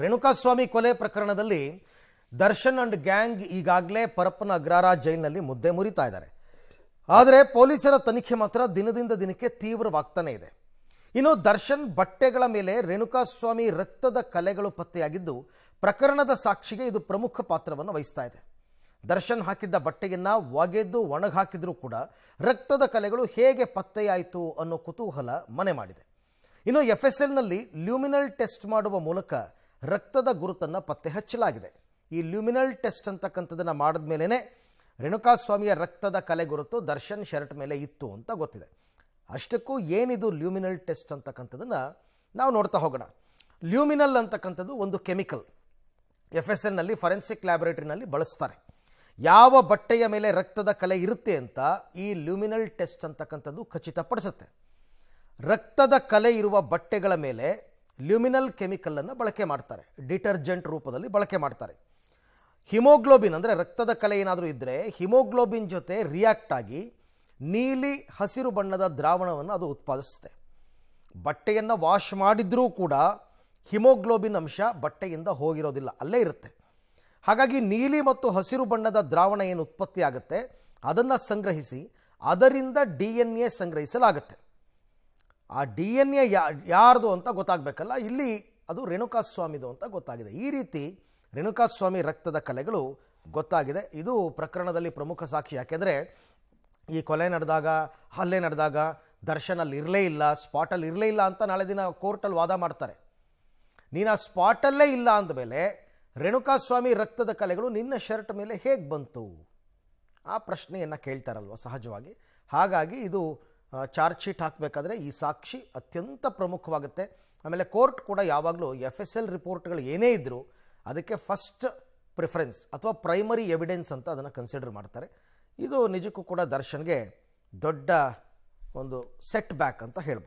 ರೇಣುಕಾಸ್ವಾಮಿ ಕೊಲೆ ಪ್ರಕರಣದಲ್ಲಿ Darshan and gang ಈಗಾಗಲೇ ಪರಪ್ಪನ ಅಗ್ರಾರ ಜೈಲ್ನಲ್ಲಿ ಮುದ್ದೆ ಮುರಿತಾ ಇದ್ದಾರೆ ಆದರೆ ಪೊಲೀಸರ ತನಿಖೆ ಮಾತ್ರ ದಿನದಿಂದ ದಿನಕ್ಕೆ ತೀವ್ರವಾಗ್ತಾನೆ ಇದೆ ಇನ್ನು ದರ್ಶನ್ ಬಟ್ಟೆಗಳ ಮೇಲೆ ರೇಣುಕಾಸ್ವಾಮಿ ರಕ್ತದ ಕಲೆಗಳು ಪತ್ತೆಯಾಗಿದ್ದು ಪ್ರಕರಣದ ಸಾಕ್ಷಿಗೆ ಇದು ಪ್ರಮುಖ ಪಾತ್ರವನ್ನು ವಹಿಸ್ತಾ ಇದೆ ದರ್ಶನ್ ಹಾಕಿದ್ದ ಬಟ್ಟೆಯನ್ನ ಒಗೆದು ಒಣಗಾಕಿದ್ರೂ ಕೂಡ ರಕ್ತದ ಕಲೆಗಳು ಹೇಗೆ ಪತ್ತೆಯಾಯಿತು ಅನ್ನೋ ಕುತೂಹಲ ಮನೆ ಮಾಡಿದೆ ಇನ್ನು ಎಫ್ ಎಸ್ ಎಲ್ನಲ್ಲಿ ಲ್ಯೂಮಿನಲ್ ಟೆಸ್ಟ್ ಮಾಡುವ ಮೂಲಕ ರಕ್ತದ ಗುರುತನ್ನು ಪತ್ತೆ ಹಚ್ಚಲಾಗಿದೆ ಈ ಲ್ಯೂಮಿನಲ್ ಟೆಸ್ಟ್ ಅಂತಕ್ಕಂಥದ್ದನ್ನು ಮಾಡಿದ ಮೇಲೇ ಸ್ವಾಮಿಯ ರಕ್ತದ ಕಲೆ ಗುರುತು ದರ್ಶನ್ ಶರ್ಟ್ ಮೇಲೆ ಇತ್ತು ಅಂತ ಗೊತ್ತಿದೆ ಅಷ್ಟಕ್ಕೂ ಏನಿದು ಲ್ಯೂಮಿನಲ್ ಟೆಸ್ಟ್ ಅಂತಕ್ಕಂಥದ್ದನ್ನು ನಾವು ನೋಡ್ತಾ ಹೋಗೋಣ ಲ್ಯೂಮಿನಲ್ ಅಂತಕ್ಕಂಥದ್ದು ಒಂದು ಕೆಮಿಕಲ್ ಎಫ್ ಎಸ್ ಎಲ್ನಲ್ಲಿ ಫರೆನ್ಸಿಕ್ ಲ್ಯಾಬೊರೇಟರಿನಲ್ಲಿ ಬಳಸ್ತಾರೆ ಯಾವ ಬಟ್ಟೆಯ ಮೇಲೆ ರಕ್ತದ ಕಲೆ ಇರುತ್ತೆ ಅಂತ ಈ ಲ್ಯೂಮಿನಲ್ ಟೆಸ್ಟ್ ಅಂತಕ್ಕಂಥದ್ದು ಖಚಿತಪಡಿಸುತ್ತೆ ರಕ್ತದ ಕಲೆ ಇರುವ ಬಟ್ಟೆಗಳ ಮೇಲೆ ಲ್ಯುಮಿನಲ್ ಕೆಮಿಕಲನ್ನು ಬಳಕೆ ಮಾಡ್ತಾರೆ ಡಿಟರ್ಜೆಂಟ್ ರೂಪದಲ್ಲಿ ಬಳಕೆ ಮಾಡ್ತಾರೆ ಹಿಮೋಗ್ಲೋಬಿನ್ ಅಂದರೆ ರಕ್ತದ ಕಲೆ ಏನಾದರೂ ಇದ್ದರೆ ಹಿಮೋಗ್ಲೋಬಿನ್ ಜೊತೆ ರಿಯಾಕ್ಟ್ ಆಗಿ ನೀಲಿ ಹಸಿರು ಬಣ್ಣದ ದ್ರಾವಣವನ್ನು ಅದು ಉತ್ಪಾದಿಸುತ್ತೆ ಬಟ್ಟೆಯನ್ನು ವಾಶ್ ಮಾಡಿದ್ರೂ ಕೂಡ ಹಿಮೋಗ್ಲೋಬಿನ್ ಅಂಶ ಬಟ್ಟೆಯಿಂದ ಹೋಗಿರೋದಿಲ್ಲ ಅಲ್ಲೇ ಇರುತ್ತೆ ಹಾಗಾಗಿ ನೀಲಿ ಮತ್ತು ಹಸಿರು ಬಣ್ಣದ ದ್ರಾವಣ ಏನು ಉತ್ಪತ್ತಿ ಆಗುತ್ತೆ ಅದನ್ನು ಸಂಗ್ರಹಿಸಿ ಅದರಿಂದ ಡಿ ಎನ್ ಎ ಸಂಗ್ರಹಿಸಲಾಗುತ್ತೆ ಆ ಡಿ ಎನ್ ಎ ಯಾರ್ದು ಅಂತ ಗೊತ್ತಾಗಬೇಕಲ್ಲ ಇಲ್ಲಿ ಅದು ರೇಣುಕಾಸ್ವಾಮಿದು ಅಂತ ಗೊತ್ತಾಗಿದೆ ಈ ರೀತಿ ರೇಣುಕಾಸ್ವಾಮಿ ರಕ್ತದ ಕಲೆಗಳು ಗೊತ್ತಾಗಿದೆ ಇದು ಪ್ರಕರಣದಲ್ಲಿ ಪ್ರಮುಖ ಸಾಕ್ಷಿ ಯಾಕೆಂದರೆ ಈ ಕೊಲೆ ನಡೆದಾಗ ಹಲ್ಲೆ ನಡೆದಾಗ ದರ್ಶನಲ್ಲಿ ಇರಲೇ ಇಲ್ಲ ಸ್ಪಾಟಲ್ಲಿ ಇರಲೇ ಇಲ್ಲ ಅಂತ ನಾಳೆ ದಿನ ಕೋರ್ಟಲ್ಲಿ ವಾದ ಮಾಡ್ತಾರೆ ನೀನು ಆ ಸ್ಪಾಟಲ್ಲೇ ಇಲ್ಲ ಅಂದಮೇಲೆ ರೇಣುಕಾಸ್ವಾಮಿ ರಕ್ತದ ಕಲೆಗಳು ನಿನ್ನ ಶರ್ಟ್ ಮೇಲೆ ಹೇಗೆ ಬಂತು ಆ ಪ್ರಶ್ನೆಯನ್ನು ಕೇಳ್ತಾರಲ್ವ ಸಹಜವಾಗಿ ಹಾಗಾಗಿ ಇದು ಚಾರ್ಜ್ ಶೀಟ್ ಹಾಕಬೇಕಾದ್ರೆ ಈ ಸಾಕ್ಷಿ ಅತ್ಯಂತ ಪ್ರಮುಖವಾಗುತ್ತೆ ಆಮೇಲೆ ಕೋರ್ಟ್ ಕೂಡ ಯಾವಾಗಲೂ ಎಫ್ ಎಸ್ ಎಲ್ ರಿಪೋರ್ಟ್ಗಳು ಏನೇ ಇದ್ದರೂ ಅದಕ್ಕೆ ಫಸ್ಟ್ ಪ್ರಿಫರೆನ್ಸ್ ಅಥವಾ ಪ್ರೈಮರಿ ಎವಿಡೆನ್ಸ್ ಅಂತ ಅದನ್ನು ಕನ್ಸಿಡರ್ ಮಾಡ್ತಾರೆ ಇದು ನಿಜಕ್ಕೂ ಕೂಡ ದರ್ಶನ್ಗೆ ದೊಡ್ಡ ಒಂದು ಸೆಟ್ ಬ್ಯಾಕ್ ಅಂತ ಹೇಳ್ಬೋದು